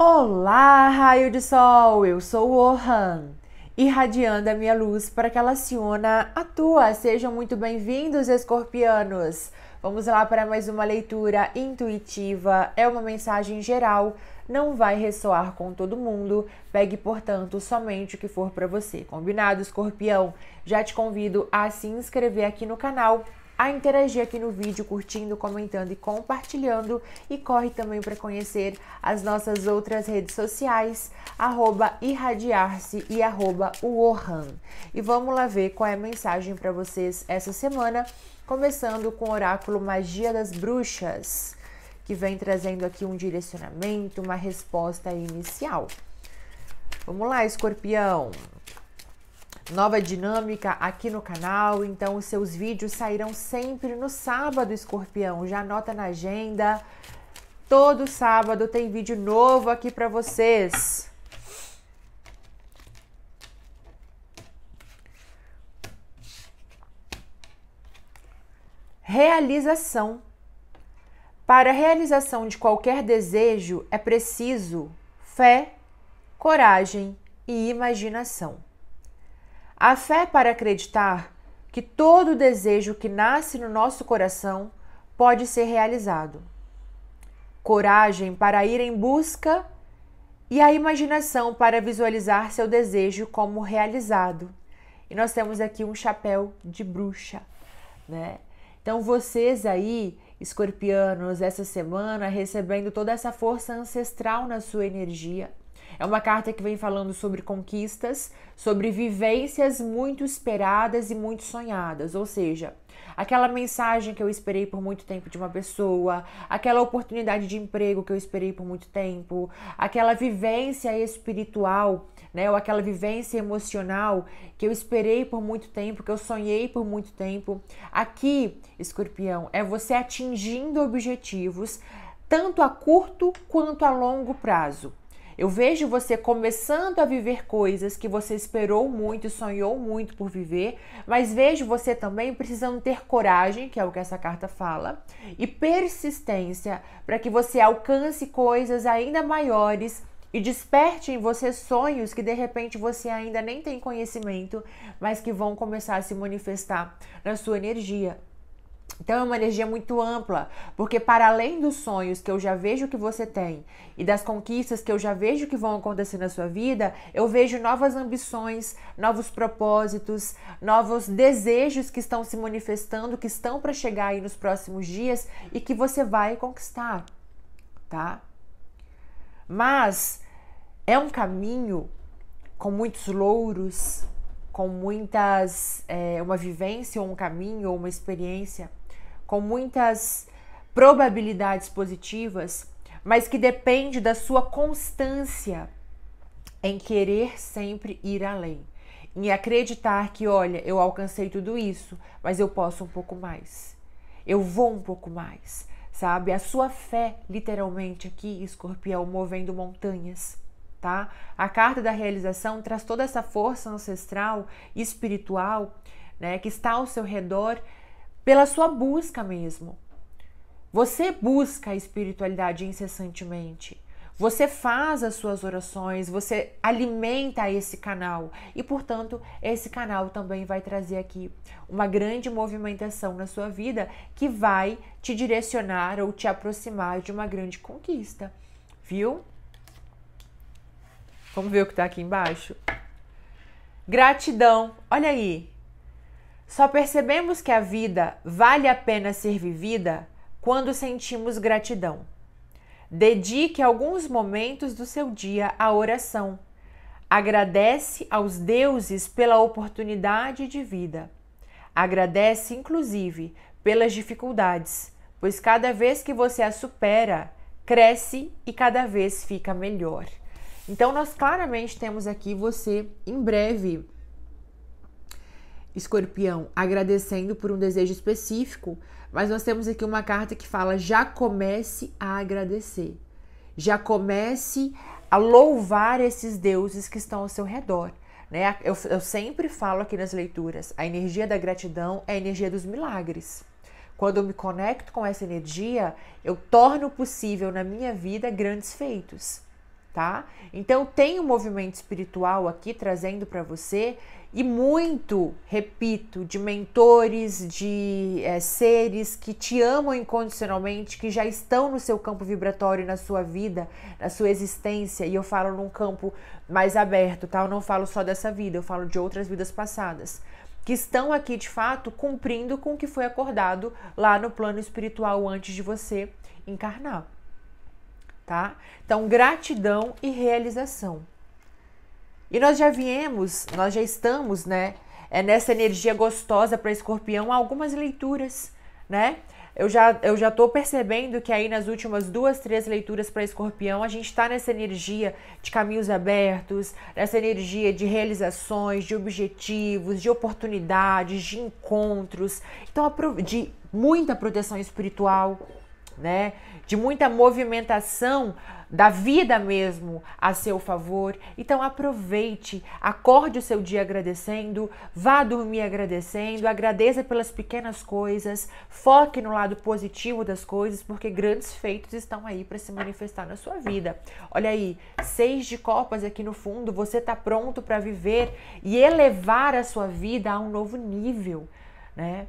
Olá, raio de sol! Eu sou o Ohan, irradiando a minha luz para que ela se una à tua. Sejam muito bem-vindos, escorpianos! Vamos lá para mais uma leitura intuitiva. É uma mensagem geral, não vai ressoar com todo mundo. Pegue, portanto, somente o que for para você. Combinado, escorpião? Já te convido a se inscrever aqui no canal a interagir aqui no vídeo, curtindo, comentando e compartilhando. E corre também para conhecer as nossas outras redes sociais, arroba irradiar-se e arroba E vamos lá ver qual é a mensagem para vocês essa semana, começando com o oráculo Magia das Bruxas, que vem trazendo aqui um direcionamento, uma resposta inicial. Vamos lá, escorpião! Nova dinâmica aqui no canal, então os seus vídeos sairão sempre no sábado, escorpião. Já anota na agenda. Todo sábado tem vídeo novo aqui para vocês. Realização. Para a realização de qualquer desejo é preciso fé, coragem e imaginação. A fé para acreditar que todo desejo que nasce no nosso coração pode ser realizado. Coragem para ir em busca e a imaginação para visualizar seu desejo como realizado. E nós temos aqui um chapéu de bruxa, né? Então vocês aí, escorpianos, essa semana recebendo toda essa força ancestral na sua energia é uma carta que vem falando sobre conquistas, sobre vivências muito esperadas e muito sonhadas, ou seja, aquela mensagem que eu esperei por muito tempo de uma pessoa, aquela oportunidade de emprego que eu esperei por muito tempo, aquela vivência espiritual, né, ou aquela vivência emocional que eu esperei por muito tempo, que eu sonhei por muito tempo. Aqui, Escorpião, é você atingindo objetivos tanto a curto quanto a longo prazo. Eu vejo você começando a viver coisas que você esperou muito, sonhou muito por viver, mas vejo você também precisando ter coragem, que é o que essa carta fala, e persistência para que você alcance coisas ainda maiores e desperte em você sonhos que de repente você ainda nem tem conhecimento, mas que vão começar a se manifestar na sua energia. Então é uma energia muito ampla, porque para além dos sonhos que eu já vejo que você tem e das conquistas que eu já vejo que vão acontecer na sua vida, eu vejo novas ambições, novos propósitos, novos desejos que estão se manifestando, que estão para chegar aí nos próximos dias e que você vai conquistar, tá? Mas é um caminho com muitos louros, com muitas, é, uma vivência, ou um caminho, ou uma experiência com muitas probabilidades positivas, mas que depende da sua constância em querer sempre ir além, em acreditar que, olha, eu alcancei tudo isso, mas eu posso um pouco mais. Eu vou um pouco mais, sabe? A sua fé, literalmente aqui, escorpião movendo montanhas. Tá? A carta da realização traz toda essa força ancestral e espiritual né, que está ao seu redor pela sua busca mesmo. Você busca a espiritualidade incessantemente. Você faz as suas orações, você alimenta esse canal e, portanto, esse canal também vai trazer aqui uma grande movimentação na sua vida que vai te direcionar ou te aproximar de uma grande conquista, viu? Vamos ver o que tá aqui embaixo? Gratidão, olha aí, só percebemos que a vida vale a pena ser vivida quando sentimos gratidão. Dedique alguns momentos do seu dia à oração. Agradece aos deuses pela oportunidade de vida. Agradece, inclusive, pelas dificuldades, pois cada vez que você as supera, cresce e cada vez fica melhor. Então, nós claramente temos aqui você em breve escorpião agradecendo por um desejo específico, mas nós temos aqui uma carta que fala: já comece a agradecer, já comece a louvar esses deuses que estão ao seu redor. Né? Eu, eu sempre falo aqui nas leituras: a energia da gratidão é a energia dos milagres. Quando eu me conecto com essa energia, eu torno possível na minha vida grandes feitos tá? Então tem um movimento espiritual aqui trazendo para você e muito, repito, de mentores, de é, seres que te amam incondicionalmente, que já estão no seu campo vibratório, na sua vida, na sua existência. E eu falo num campo mais aberto, tá? Eu não falo só dessa vida, eu falo de outras vidas passadas. Que estão aqui de fato cumprindo com o que foi acordado lá no plano espiritual antes de você encarnar tá? Então, gratidão e realização. E nós já viemos, nós já estamos, né? É nessa energia gostosa para escorpião algumas leituras, né? Eu já, eu já tô percebendo que aí nas últimas duas, três leituras para escorpião, a gente está nessa energia de caminhos abertos, nessa energia de realizações, de objetivos, de oportunidades, de encontros, então, de muita proteção espiritual, né? De muita movimentação da vida mesmo a seu favor. Então aproveite, acorde o seu dia agradecendo, vá dormir agradecendo, agradeça pelas pequenas coisas, foque no lado positivo das coisas, porque grandes feitos estão aí para se manifestar na sua vida. Olha aí, seis de copas aqui no fundo, você está pronto para viver e elevar a sua vida a um novo nível, né?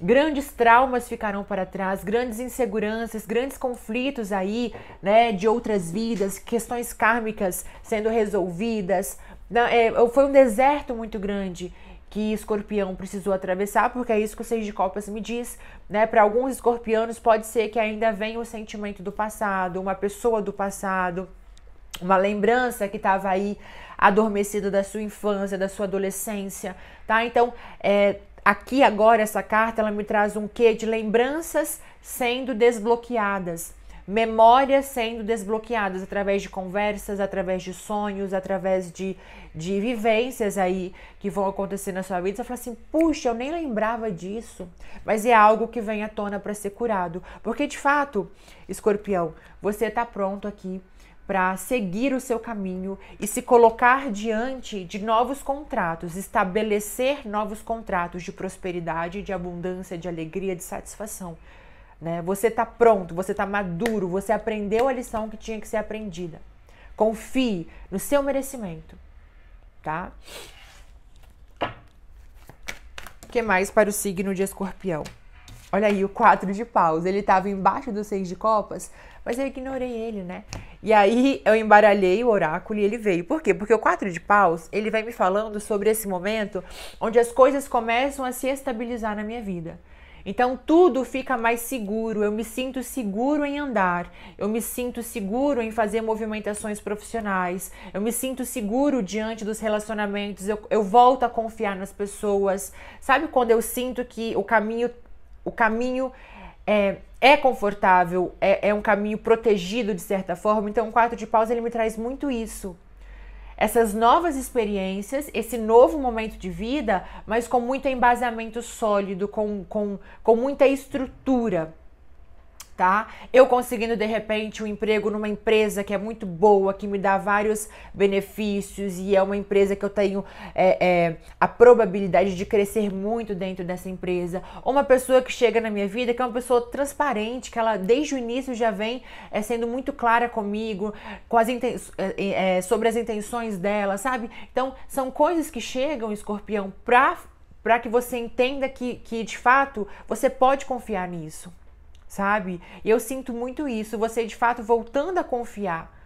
Grandes traumas ficarão para trás, grandes inseguranças, grandes conflitos aí, né, de outras vidas, questões kármicas sendo resolvidas. Não, é, foi um deserto muito grande que escorpião precisou atravessar, porque é isso que o Seis de Copas me diz, né? Para alguns escorpianos pode ser que ainda venha o sentimento do passado, uma pessoa do passado, uma lembrança que estava aí adormecida da sua infância, da sua adolescência, tá? Então, é, Aqui agora essa carta ela me traz um quê de lembranças sendo desbloqueadas, memórias sendo desbloqueadas através de conversas, através de sonhos, através de, de vivências aí que vão acontecer na sua vida. Você fala assim: puxa, eu nem lembrava disso. Mas é algo que vem à tona para ser curado. Porque de fato, escorpião, você está pronto aqui para seguir o seu caminho e se colocar diante de novos contratos, estabelecer novos contratos de prosperidade, de abundância, de alegria, de satisfação. Né? Você está pronto, você está maduro, você aprendeu a lição que tinha que ser aprendida. Confie no seu merecimento, tá? O que mais para o signo de escorpião? Olha aí o 4 de paus. Ele estava embaixo do 6 de copas, mas eu ignorei ele, né? E aí eu embaralhei o oráculo e ele veio. Por quê? Porque o quatro de paus, ele vai me falando sobre esse momento onde as coisas começam a se estabilizar na minha vida. Então tudo fica mais seguro, eu me sinto seguro em andar, eu me sinto seguro em fazer movimentações profissionais, eu me sinto seguro diante dos relacionamentos, eu, eu volto a confiar nas pessoas. Sabe quando eu sinto que o caminho, o caminho é, é confortável, é, é, um caminho protegido de certa forma. Então, o quarto de paus ele me traz muito isso. Essas novas experiências, esse novo momento de vida, mas com muito embasamento sólido, com, com, com muita estrutura tá? Eu conseguindo de repente um emprego numa empresa que é muito boa, que me dá vários benefícios e é uma empresa que eu tenho é, é, a probabilidade de crescer muito dentro dessa empresa. Ou uma pessoa que chega na minha vida que é uma pessoa transparente, que ela desde o início já vem é, sendo muito clara comigo, com as é, é, é, sobre as intenções dela, sabe? Então são coisas que chegam, escorpião, pra para que você entenda que, que de fato você pode confiar nisso sabe? E eu sinto muito isso, você de fato voltando a confiar.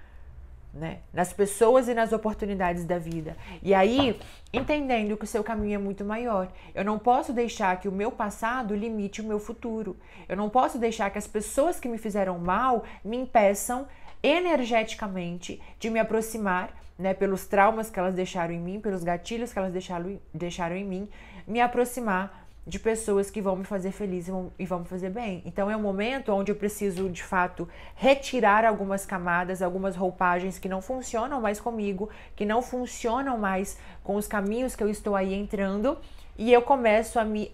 Né? Nas pessoas e nas oportunidades da vida. E aí, entendendo que o seu caminho é muito maior. Eu não posso deixar que o meu passado limite o meu futuro. Eu não posso deixar que as pessoas que me fizeram mal me impeçam energeticamente de me aproximar, né, pelos traumas que elas deixaram em mim, pelos gatilhos que elas deixaram, deixaram em mim, me aproximar de pessoas que vão me fazer feliz e vão, e vão me fazer bem. Então é um momento onde eu preciso, de fato, retirar algumas camadas, algumas roupagens que não funcionam mais comigo, que não funcionam mais com os caminhos que eu estou aí entrando, e eu começo a me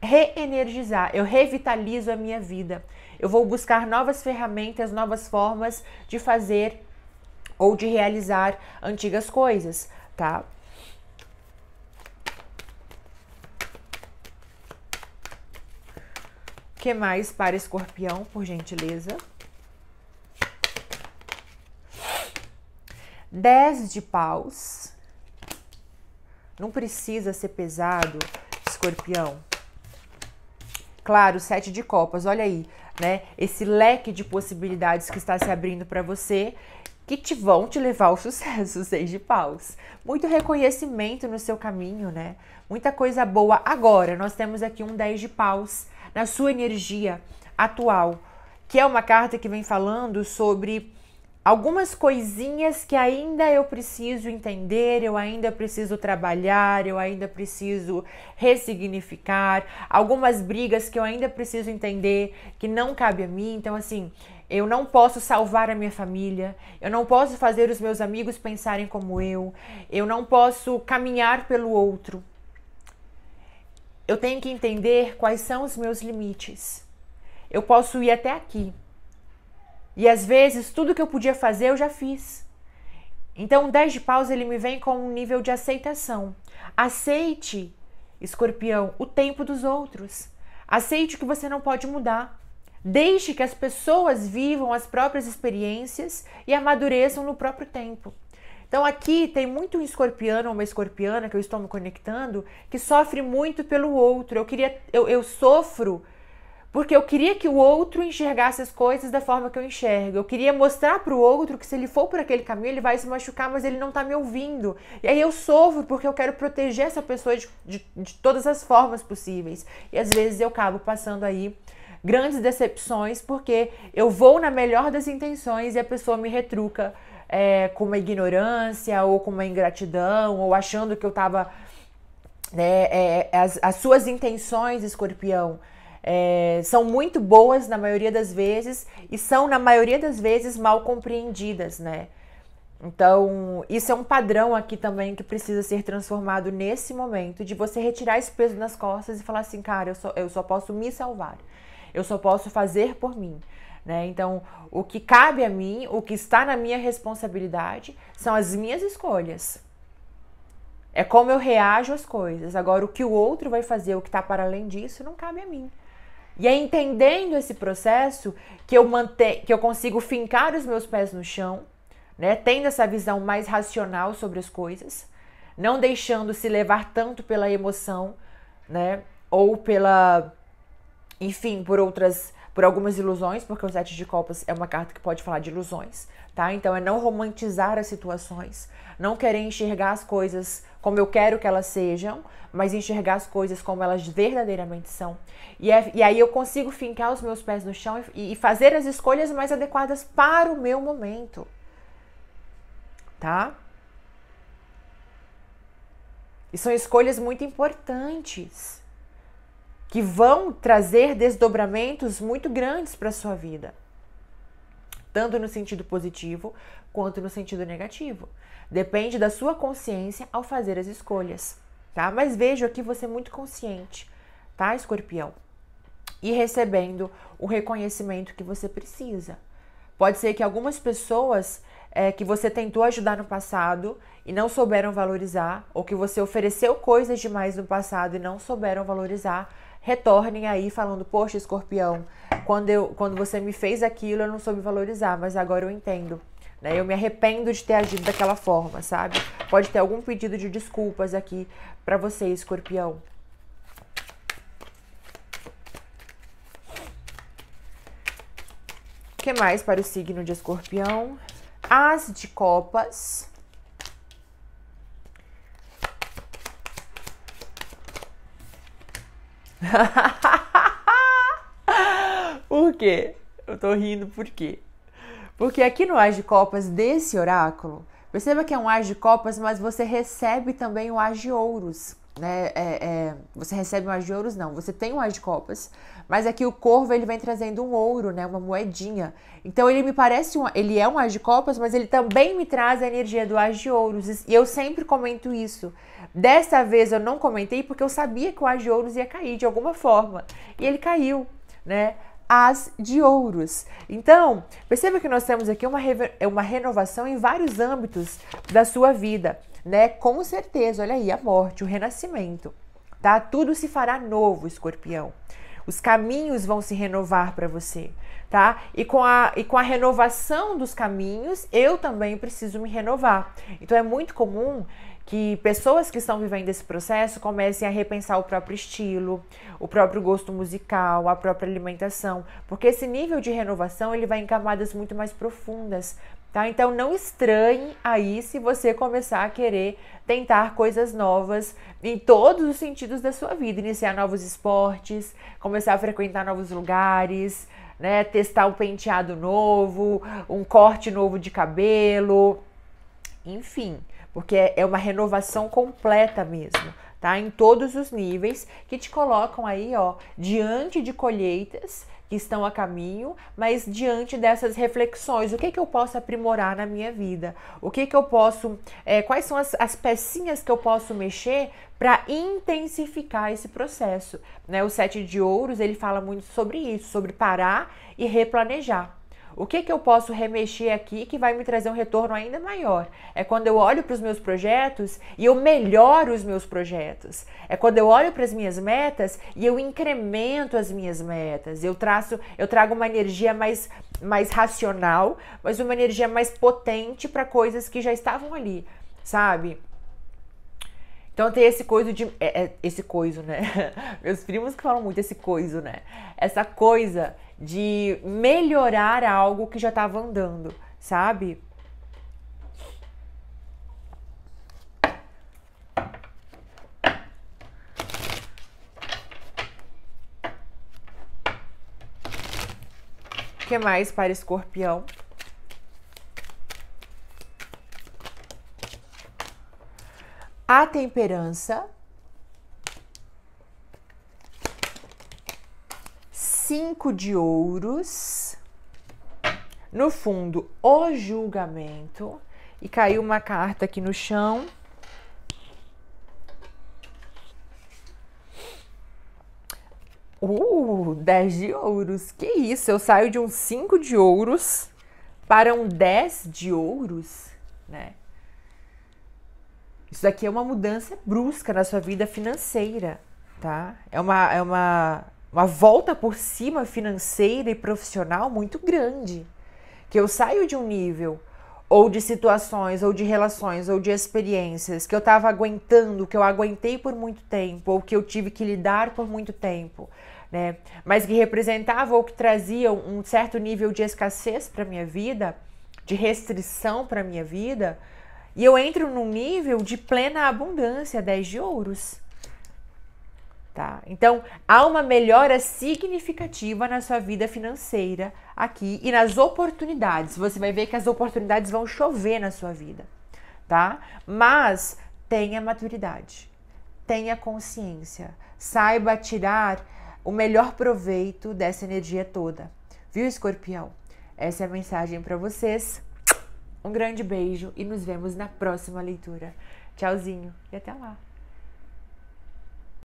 reenergizar, eu revitalizo a minha vida. Eu vou buscar novas ferramentas, novas formas de fazer ou de realizar antigas coisas, tá? que mais para escorpião, por gentileza? Dez de paus. Não precisa ser pesado, escorpião. Claro, sete de copas, olha aí, né? Esse leque de possibilidades que está se abrindo para você que te vão te levar ao sucesso, seis de paus. Muito reconhecimento no seu caminho, né? Muita coisa boa. Agora, nós temos aqui um 10 de paus na sua energia atual, que é uma carta que vem falando sobre algumas coisinhas que ainda eu preciso entender, eu ainda preciso trabalhar, eu ainda preciso ressignificar, algumas brigas que eu ainda preciso entender que não cabe a mim. Então, assim, eu não posso salvar a minha família, eu não posso fazer os meus amigos pensarem como eu, eu não posso caminhar pelo outro. Eu tenho que entender quais são os meus limites. Eu posso ir até aqui. E às vezes tudo que eu podia fazer eu já fiz. Então, o 10 de paus ele me vem com um nível de aceitação. Aceite, escorpião, o tempo dos outros. Aceite o que você não pode mudar. Deixe que as pessoas vivam as próprias experiências e amadureçam no próprio tempo. Então aqui tem muito um escorpião ou uma escorpiana que eu estou me conectando que sofre muito pelo outro. Eu queria, eu, eu sofro porque eu queria que o outro enxergasse as coisas da forma que eu enxergo. Eu queria mostrar para o outro que se ele for por aquele caminho, ele vai se machucar, mas ele não está me ouvindo. E aí eu sofro porque eu quero proteger essa pessoa de, de, de todas as formas possíveis. E às vezes eu acabo passando aí grandes decepções, porque eu vou na melhor das intenções e a pessoa me retruca é, com uma ignorância ou com uma ingratidão, ou achando que eu tava. Né, é, as, as suas intenções, escorpião, é, são muito boas na maioria das vezes e são, na maioria das vezes, mal compreendidas, né? Então, isso é um padrão aqui também que precisa ser transformado nesse momento, de você retirar esse peso nas costas e falar assim, cara, eu só, eu só posso me salvar. Eu só posso fazer por mim. Né? Então, o que cabe a mim, o que está na minha responsabilidade, são as minhas escolhas. É como eu reajo às coisas. Agora, o que o outro vai fazer, o que está para além disso, não cabe a mim. E é entendendo esse processo que eu, manter, que eu consigo fincar os meus pés no chão, né? tendo essa visão mais racional sobre as coisas, não deixando se levar tanto pela emoção né? ou pela enfim, por outras, por algumas ilusões, porque o sete de copas é uma carta que pode falar de ilusões, tá? Então é não romantizar as situações, não querer enxergar as coisas como eu quero que elas sejam, mas enxergar as coisas como elas verdadeiramente são. E, é, e aí eu consigo fincar os meus pés no chão e, e fazer as escolhas mais adequadas para o meu momento, tá? E são escolhas muito importantes que vão trazer desdobramentos muito grandes para a sua vida, tanto no sentido positivo quanto no sentido negativo. Depende da sua consciência ao fazer as escolhas, tá? Mas vejo aqui você muito consciente, tá, escorpião? E recebendo o reconhecimento que você precisa. Pode ser que algumas pessoas é, que você tentou ajudar no passado e não souberam valorizar, ou que você ofereceu coisas demais no passado e não souberam valorizar, retornem aí falando: Poxa, escorpião, quando, eu, quando você me fez aquilo, eu não soube valorizar, mas agora eu entendo. Né? Eu me arrependo de ter agido daquela forma, sabe? Pode ter algum pedido de desculpas aqui para você, escorpião. O que mais para o signo de escorpião? As de copas. por quê? Eu tô rindo por quê? Porque aqui no As de Copas desse oráculo, perceba que é um As de Copas, mas você recebe também o As de Ouros né? É, é, você recebe um as de ouros, não, você tem um as de copas, mas aqui é o corvo ele vem trazendo um ouro, né? Uma moedinha. Então ele me parece um, ele é um as de copas, mas ele também me traz a energia do as de ouros. E eu sempre comento isso. Dessa vez eu não comentei porque eu sabia que o as de ouros ia cair de alguma forma e ele caiu, né? as de ouros. Então, perceba que nós temos aqui uma, uma renovação em vários âmbitos da sua vida né? Com certeza, olha aí, a morte, o renascimento, tá? Tudo se fará novo, escorpião. Os caminhos vão se renovar para você, tá? E com, a, e com a renovação dos caminhos, eu também preciso me renovar. Então é muito comum que pessoas que estão vivendo esse processo comecem a repensar o próprio estilo, o próprio gosto musical, a própria alimentação, porque esse nível de renovação ele vai em camadas muito mais profundas, Tá? Então não estranhe aí se você começar a querer tentar coisas novas em todos os sentidos da sua vida, iniciar novos esportes, começar a frequentar novos lugares, né, testar um penteado novo, um corte novo de cabelo, enfim, porque é uma renovação completa mesmo tá? Em todos os níveis que te colocam aí, ó, diante de colheitas que estão a caminho, mas diante dessas reflexões, o que que eu posso aprimorar na minha vida? O que que eu posso, é, quais são as, as pecinhas que eu posso mexer para intensificar esse processo? Né? O sete de ouros ele fala muito sobre isso, sobre parar e replanejar. O que, que eu posso remexer aqui que vai me trazer um retorno ainda maior? É quando eu olho para os meus projetos e eu melhoro os meus projetos. É quando eu olho para as minhas metas e eu incremento as minhas metas. Eu traço, eu trago uma energia mais, mais racional, mas uma energia mais potente para coisas que já estavam ali, sabe? Então tem esse coisa de. É, é, esse coisa, né? Meus primos que falam muito esse coisa, né? Essa coisa de melhorar algo que já estava andando, sabe? O que mais para escorpião? A temperança cinco de ouros. No fundo, o julgamento. E caiu uma carta aqui no chão. Uh, dez de ouros. Que isso? Eu saio de um cinco de ouros para um dez de ouros, né? Isso daqui é uma mudança brusca na sua vida financeira, tá? É uma, é uma uma volta por cima financeira e profissional muito grande. Que eu saio de um nível ou de situações, ou de relações, ou de experiências que eu estava aguentando, que eu aguentei por muito tempo, ou que eu tive que lidar por muito tempo, né? Mas que representavam ou que traziam um certo nível de escassez para minha vida, de restrição para minha vida, e eu entro num nível de plena abundância, 10 de ouros. Tá? Então, há uma melhora significativa na sua vida financeira aqui e nas oportunidades. Você vai ver que as oportunidades vão chover na sua vida, tá? Mas tenha maturidade, tenha consciência, saiba tirar o melhor proveito dessa energia toda. Viu, escorpião? Essa é a mensagem para vocês. Um grande beijo e nos vemos na próxima leitura. Tchauzinho e até lá!